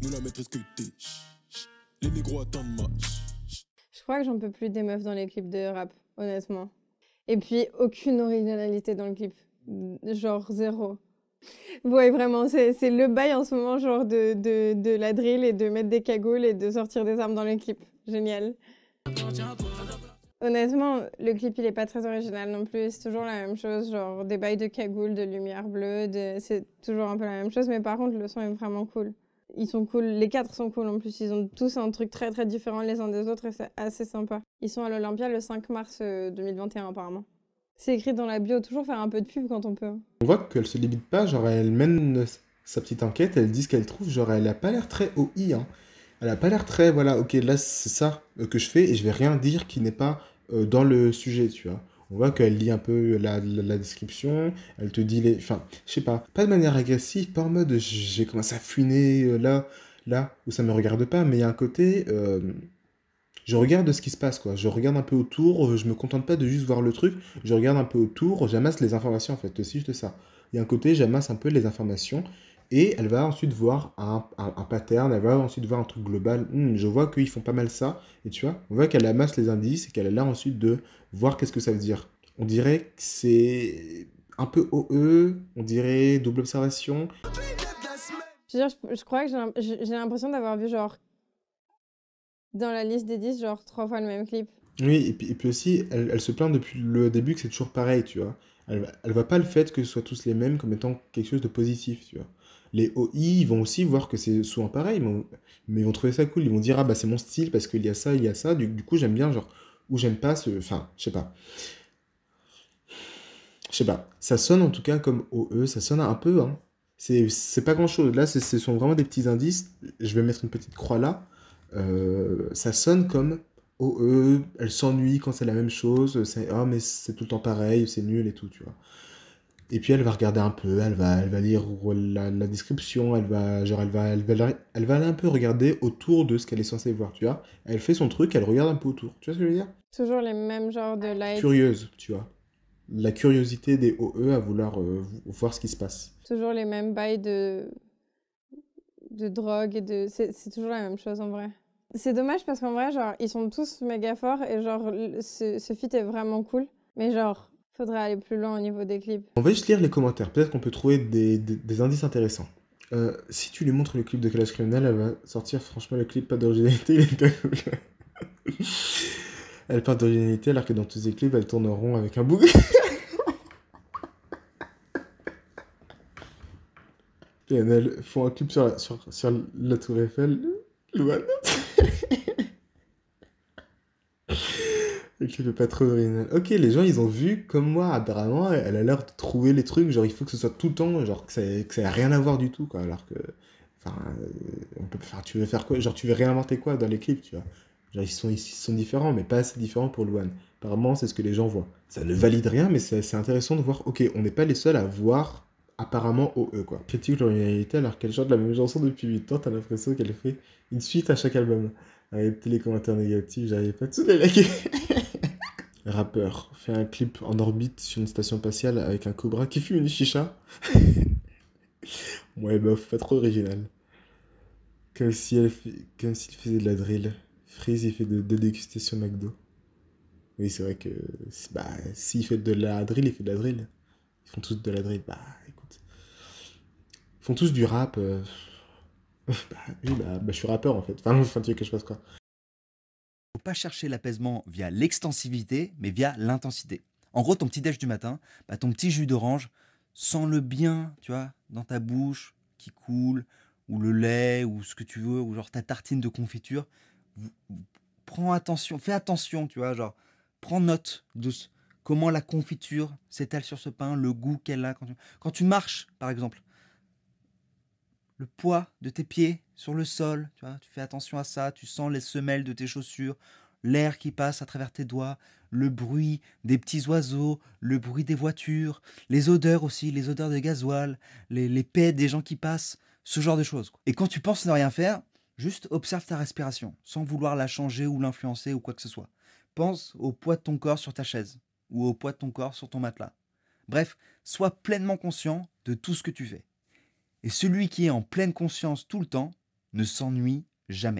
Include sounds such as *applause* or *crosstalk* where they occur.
Nous la que Les Je crois que j'en peux plus des meufs dans les clips de rap, honnêtement. Et puis, aucune originalité dans le clip. Genre zéro. Ouais, vraiment, c'est le bail en ce moment, genre de, de, la drill et de mettre des cagoules et de sortir des armes dans le clip. Génial. Honnêtement, le clip, il est pas très original non plus. C'est toujours la même chose, genre des bails de cagoules, de lumière bleue, c'est toujours un peu la même chose. Mais par contre, le son est vraiment cool ils sont cool, les quatre sont cool en plus, ils ont tous un truc très très différent les uns des autres et c'est assez sympa. Ils sont à l'Olympia le 5 mars 2021 euh, apparemment. C'est écrit dans la bio, toujours faire un peu de pub quand on peut. On voit qu'elle se limite pas, genre elle mène sa petite enquête, elle dit ce qu'elle trouve, genre elle a pas l'air très OI, hein. Elle a pas l'air très, voilà, ok, là c'est ça euh, que je fais et je vais rien dire qui n'est pas euh, dans le sujet, tu vois. On voit qu'elle lit un peu la, description, elle te dit les. Enfin, je sais pas, pas de manière agressive, pas en mode j'ai commencé à fuiner euh, là, là, où ça me regarde pas, mais il y a un côté. Euh, je regarde ce qui se passe, quoi. Je regarde un peu autour, je me contente pas de juste voir le truc, je regarde un peu autour, j'amasse les informations, en fait, c'est juste ça. Il y a un côté, j'amasse un peu les informations, et elle va ensuite voir un, pattern, elle va ensuite voir un truc global. Hmm, je vois qu'ils font pas mal ça, et tu vois, on voit qu'elle amasse les indices et qu'elle est là ensuite de voir qu'est-ce que ça veut dire. On dirait que c'est un peu OE, on dirait double observation. Je, je, crois que j'ai l'impression d'avoir vu genre dans la liste des 10, genre trois fois le même clip. Oui, et puis, aussi, elle, se plaint depuis le début que c'est toujours pareil, tu vois. Elle, elle voit pas le fait que ce soit tous les mêmes comme étant quelque chose de positif, tu vois les OI, ils vont aussi voir que c'est souvent pareil, mais, ils vont trouver ça cool. Ils vont dire, ah bah c'est mon style parce qu'il y a ça, il y a ça. Du, coup, j'aime bien, genre, ou j'aime pas ce. Enfin, je sais pas. Je sais pas. Ça sonne en tout cas comme OE, ça sonne un peu, hein. C'est pas grand chose. Là, ce sont vraiment des petits indices. Je vais mettre une petite croix là. Euh, ça sonne comme OE, elle s'ennuie quand c'est la même chose. C'est, oh, mais c'est tout le temps pareil, c'est nul et tout, tu vois. Et puis elle va regarder un peu, elle va, elle va lire la, description, elle va, genre elle va, elle va, elle va aller un peu regarder autour de ce qu'elle est censée voir, tu vois. Elle fait son truc, elle regarde un peu autour, tu vois ce que je veux dire Toujours les mêmes genres de lives. Curieuse, tu vois. La curiosité des OE à vouloir euh, voir ce qui se passe. Toujours les mêmes bails de, de drogue et de... C'est toujours la même chose en vrai. C'est dommage parce qu'en vrai, genre, ils sont tous méga forts et genre, ce, ce feat est vraiment cool. Mais genre, Faudrait aller plus loin au niveau des clips. On va juste lire les commentaires. Peut-être qu'on peut trouver des, des, indices intéressants. Euh, si tu lui montres le clip de Clash Criminal, elle va sortir franchement le clip pas d'originalité. elle parle d'originalité alors que dans tous les clips, elle tourne rond avec un bouc. Et elle font un clip sur la, sur, la tour Eiffel. Luan. Ok, Ok, les gens, ils ont vu, comme moi, apparemment, elle a l'air de trouver les trucs, genre, il faut que ce soit tout le temps, genre, que ça n'a rien à voir du tout, quoi. Alors que. Euh, enfin, tu veux faire quoi Genre, tu veux réinventer quoi dans les clips, tu vois Genre, ils sont, ils sont différents, mais pas assez différents pour Luan. Apparemment, c'est ce que les gens voient. Ça ne valide rien, mais c'est intéressant de voir, ok, on n'est pas les seuls à voir apparemment au eux quoi. Critique l'originalité alors qu'elle chante la même chanson depuis 8 ans, t'as l'impression qu'elle fait une suite à chaque album. avec les commentaires négatifs, j'arrive pas à tous les liker rappeur, fait un clip en orbite sur une station spatiale avec un cobra qui fume une chicha. *laughs* ouais, bof, pas trop original. Comme s'il faisait de la drill. Freeze, il fait de, déguster sur McDo. Oui, c'est vrai que bah, s'il fait de la drill, il fait de la drill. Ils font tous de la drill. Bah, écoute. Ils font tous du rap. Euh, *laughs* bah, bah, bah, je suis rappeur en fait. Enfin, *laughs* enfin, tu veux que je fasse quoi chercher l'apaisement via l'extensivité, mais via l'intensité. En gros, ton petit déj du matin, bah, ton petit jus d'orange, sens le bien, tu vois, dans ta bouche qui coule, ou le lait, ou ce que tu veux, ou genre ta tartine de confiture. Prends attention, fais attention, tu vois, genre, prends note de comment la confiture s'étale sur ce pain, le goût qu'elle a. Quand quand tu marches, par exemple, le poids de tes pieds sur le sol. Tu, vois, tu fais attention à ça, tu sens les semelles de tes chaussures, l'air qui passe à travers tes doigts, le bruit des petits oiseaux, le bruit des voitures, les odeurs aussi, les odeurs de gasoil, les, les des gens qui passent, ce genre de choses. Et quand tu penses ne rien faire, juste observe ta respiration, sans vouloir la changer ou l'influencer ou quoi que ce soit. Pense au poids de ton corps sur ta chaise, ou au poids de ton corps sur ton matelas. Bref, sois pleinement conscient de tout ce que tu fais et celui qui est en pleine conscience tout le temps ne s'ennuie jamais.